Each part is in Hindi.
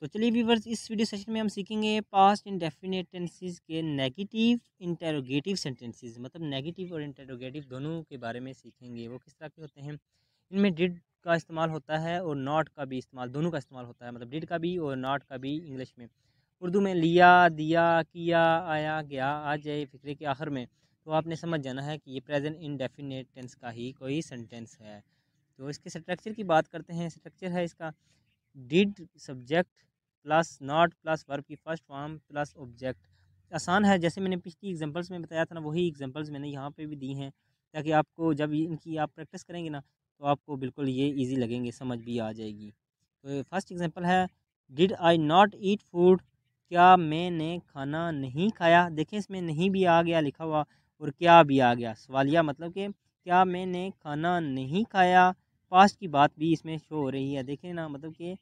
तो चलिए व्यूवर्स इस वीडियो सेशन में हम सीखेंगे पास्ट इंडेफिनेट टेंसेज के नेगेटिव इंटेरोगेटिव सेंटेंसेज मतलब नेगेटिव और इंटेरोगेटिव दोनों के बारे में सीखेंगे वो किस तरह के होते हैं इनमें डिड का इस्तेमाल होता है और नॉट का भी इस्तेमाल दोनों का इस्तेमाल होता है मतलब डिड का भी और नॉट का भी इंग्लिश में उर्दू में लिया दिया किया आया गया आ जाए फिक्रे के आखिर में तो आपने समझ जाना है कि ये प्रेजेंट इनडेफिनेट टेंस का ही कोई सेंटेंस है तो इसके स्ट्रक्चर की बात करते हैं स्ट्रक्चर है इसका did subject plus not plus verb की फर्स्ट फॉर्म प्लस ऑब्जेक्ट आसान है जैसे मैंने पिछली एग्जांपल्स में बताया था ना वही एग्जांपल्स मैंने यहाँ पे भी दी हैं ताकि आपको जब इनकी आप प्रैक्टिस करेंगे ना तो आपको बिल्कुल ये इजी लगेंगे समझ भी आ जाएगी तो फर्स्ट एग्जांपल है did I not eat food क्या मैंने खाना नहीं खाया देखें इसमें नहीं भी आ गया लिखा हुआ और क्या भी आ गया सवालिया मतलब कि क्या मैंने खाना नहीं खाया पास्ट की बात भी इसमें शो हो रही है देखें ना मतलब कि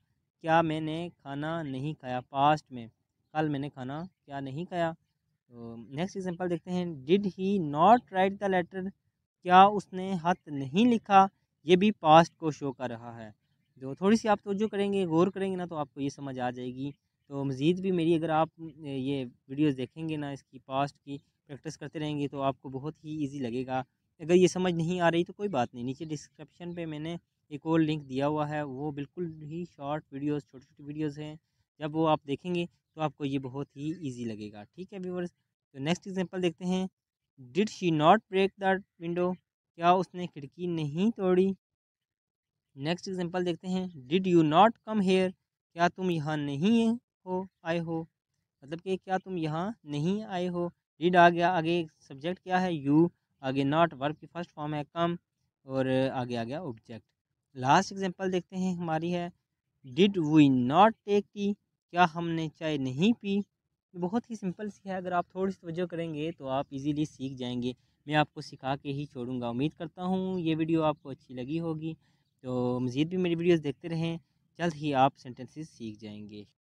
क्या मैंने खाना नहीं खाया पास्ट में कल मैंने खाना क्या नहीं खाया तो नेक्स्ट एग्जांपल देखते हैं did he not write the letter क्या उसने हथ नहीं लिखा ये भी पास्ट को शो कर रहा है जो तो थोड़ी सी आप तोजो करेंगे गौर करेंगे ना तो आपको ये समझ आ जाएगी तो मज़ीद भी मेरी अगर आप ये वीडियोस देखेंगे ना इसकी पास्ट की प्रैक्टिस करते रहेंगे तो आपको बहुत ही इजी लगेगा अगर ये समझ नहीं आ रही तो कोई बात नहीं नीचे डिस्क्रिप्शन पे मैंने एक और लिंक दिया हुआ है वो बिल्कुल ही शॉर्ट वीडियोस छोटी छोटी वीडियोस हैं जब वो आप देखेंगे तो आपको ये बहुत ही ईजी लगेगा ठीक है व्यूवर्स तो नेक्स्ट एग्जाम्पल देखते हैं did she not break the window क्या उसने खिड़की नहीं तोड़ी नेक्स्ट एग्जाम्पल देखते हैं did you not come here क्या तुम यहाँ नहीं हो आए हो मतलब कि क्या तुम यहाँ नहीं आए हो डिड आ गया आगे सब्जेक्ट क्या है यू आगे नॉट वर्क की फर्स्ट फॉर्म है कम और आगे आ गया ऑब्जेक्ट लास्ट एग्जांपल देखते हैं हमारी है did we not take tea क्या हमने चाय नहीं पी बहुत ही सिंपल सी है अगर आप थोड़ी सी तवज्जो करेंगे तो आप इजीली सीख जाएंगे मैं आपको सिखा के ही छोड़ूंगा उम्मीद करता हूँ ये वीडियो आपको अच्छी लगी होगी तो मज़ीद भी मेरी वीडियोज़ देखते रहें जल्द ही आप सेंटेंसेस सीख जाएंगे